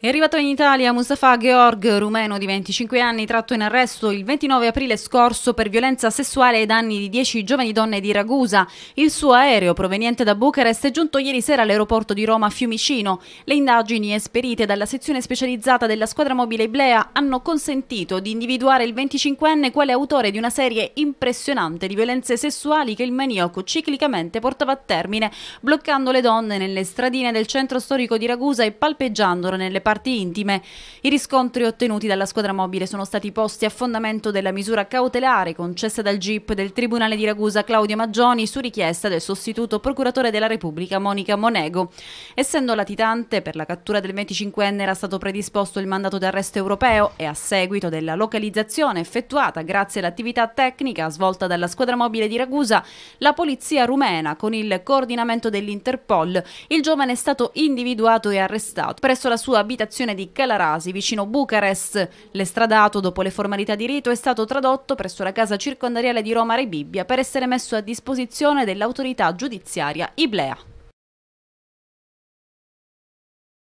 È arrivato in Italia Mustafa Georg, rumeno di 25 anni, tratto in arresto il 29 aprile scorso per violenza sessuale ai danni di 10 giovani donne di Ragusa. Il suo aereo, proveniente da Bucarest, è giunto ieri sera all'aeroporto di Roma a Fiumicino. Le indagini esperite dalla sezione specializzata della squadra mobile Iblea hanno consentito di individuare il 25enne quale autore di una serie impressionante di violenze sessuali che il maniaco ciclicamente portava a termine, bloccando le donne nelle stradine del centro storico di Ragusa e palpeggiandole nelle parti intime. I riscontri ottenuti dalla squadra mobile sono stati posti a fondamento della misura cautelare concessa dal GIP del Tribunale di Ragusa Claudio Maggioni su richiesta del sostituto procuratore della Repubblica Monica Monego. Essendo latitante, per la cattura del 25enne era stato predisposto il mandato d'arresto europeo e a seguito della localizzazione effettuata grazie all'attività tecnica svolta dalla squadra mobile di Ragusa, la polizia rumena con il coordinamento dell'Interpol, il giovane è stato individuato e arrestato presso la sua abitazione abitazione di Calarasi, vicino Bucarest. L'estradato, dopo le formalità di rito, è stato tradotto presso la casa circondariale di Roma Rebibbia per essere messo a disposizione dell'autorità giudiziaria Iblea.